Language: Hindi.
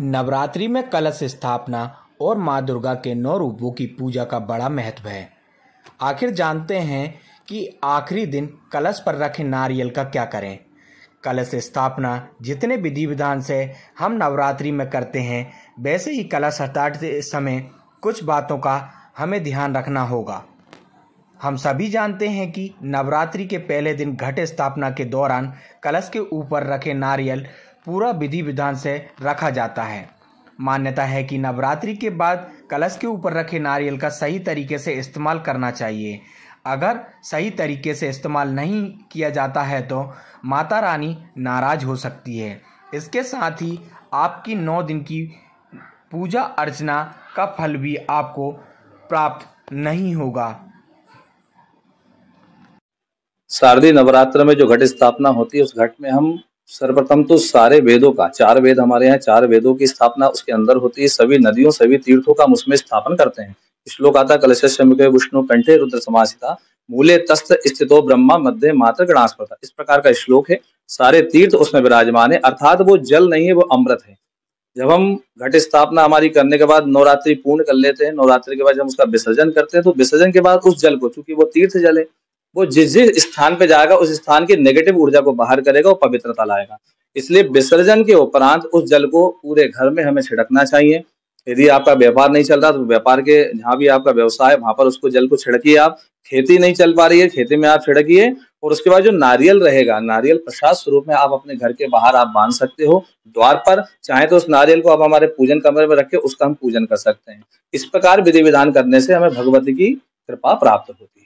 नवरात्रि में कलश स्थापना और माँ दुर्गा के नौ रूपों की पूजा का बड़ा महत्व है आखिर जानते हैं कि आखिरी दिन कलश पर रखे नारियल का क्या करें कलश स्थापना जितने विधि विधान से हम नवरात्रि में करते हैं वैसे ही कलश हटाते समय कुछ बातों का हमें ध्यान रखना होगा हम सभी जानते हैं कि नवरात्रि के पहले दिन घट स्थापना के दौरान कलश के ऊपर रखे नारियल पूरा विधि विधान से रखा जाता है मान्यता है कि नवरात्रि के बाद कलश के ऊपर रखे नारियल का सही तरीके से इस्तेमाल करना चाहिए अगर सही तरीके से इस्तेमाल नहीं किया जाता है तो माता रानी नाराज हो सकती है इसके साथ ही आपकी नौ दिन की पूजा अर्चना का फल भी आपको प्राप्त नहीं होगा शारदीय नवरात्र में जो घट स्थापना होती है उस घट में हम सर्वप्रथम तो सारे वेदों का चार वेद हमारे यहाँ चार वेदों की स्थापना उसके अंदर होती है सभी नदियों सभी तीर्थों का हम उसमें स्थापन करते हैं श्लोक आता कलश विष्णु कंठे रुद्र समासिता मूले तस्त स्थितो ब्रह्मा मध्य मात्र गणास्पता इस प्रकार का श्लोक है सारे तीर्थ उसमें विराजमान है अर्थात वो जल नहीं है वो अमृत है जब हम घट स्थापना हमारी करने के बाद नवरात्रि पूर्ण कर लेते हैं नवरात्रि के बाद जब उसका विसर्जन करते हैं तो विसर्जन के बाद उस जल को चूंकि वो तीर्थ जल है वो जिस जिस स्थान पे जाएगा उस स्थान की नेगेटिव ऊर्जा को बाहर करेगा और पवित्रता लाएगा इसलिए विसर्जन के उपरांत उस जल को पूरे घर में हमें छिड़कना चाहिए यदि आपका व्यापार नहीं चल रहा तो व्यापार के जहाँ भी आपका व्यवसाय है वहां पर उसको जल को छिड़किए आप खेती नहीं चल पा रही है खेती में आप छिड़किए और उसके बाद जो नारियल रहेगा नारियल प्रसाद स्वरूप में आप अपने घर के बाहर आप बांध सकते हो द्वार पर चाहे तो उस नारियल को आप हमारे पूजन कमरे में रखे उसका हम पूजन कर सकते हैं इस प्रकार विधि विधान करने से हमें भगवती की कृपा प्राप्त होती है